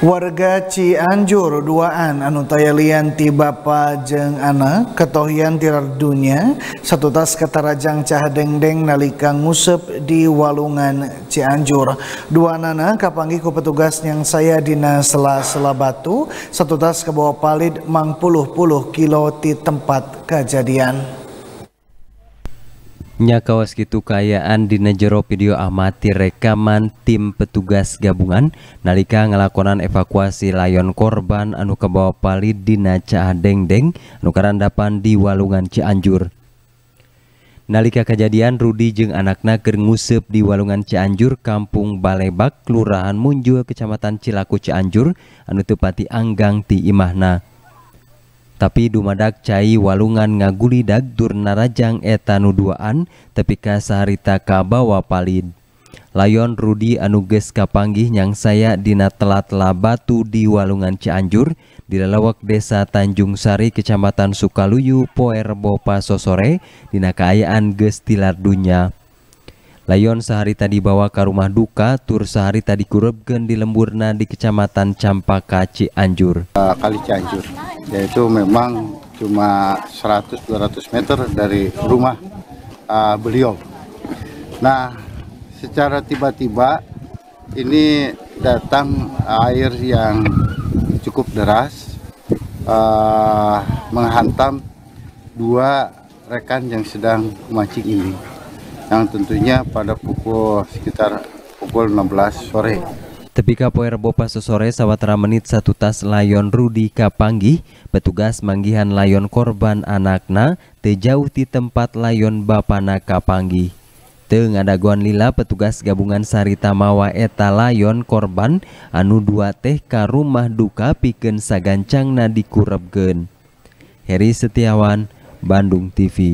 Warga Cianjur duaan anu tayalian ti bapa jeng ana ketohian tirardunya satu tas ketarajang cah dengdeng nalika ngusep di walungan Cianjur. Dua nana kapanggi ku petugas yang saya dina sela-sela batu satu tas ke bawah palit mang puluh puluh kilo ti tempat kejadian. Nya kawas gitu kayaan di jero video amatir rekaman tim petugas gabungan nalika ngelakonan evakuasi layon korban anu kebawa pali dina dengdeng anu karandapan di Walungan Cianjur. Nalika kejadian Rudi jeung anakna keur di Walungan Cianjur Kampung Balebak Kelurahan Munjul Kecamatan Cilaku Cianjur anu tepati anggang ti imahna tapi dumadak cai walungan ngagulidag durnarajang narajang eta duaan, tepika saharita kabawa palid Layon Rudi anuges kapanggih yang saya dina telat labatu batu di Walungan Cianjur di lelawak desa Tanjung Sari Kecamatan Sukaluyu Poerbo Pasosore dina kaayaan gestilar dunya. Layon sehari tadi bawa ke rumah duka, tur sehari tadi kurebgen di lemburna di Kecamatan Campaka Cianjur. kali Cianjur yaitu memang cuma 100-200 meter dari rumah uh, beliau. Nah, secara tiba-tiba ini datang air yang cukup deras uh, menghantam dua rekan yang sedang memancing ini yang tentunya pada pukul sekitar pukul 16 sore. Tepika poer bopa sore sawatara menit satu tas layon Rudi Kapangi, petugas manggihan layon korban anakna tejauh di tempat layon bapana Kapangi. Teng ada guan lila petugas gabungan Sarita Mawa eta layon korban anu dua teh ka rumah duka sagancang sagancangna dikurebgen. Heri Setiawan, Bandung TV.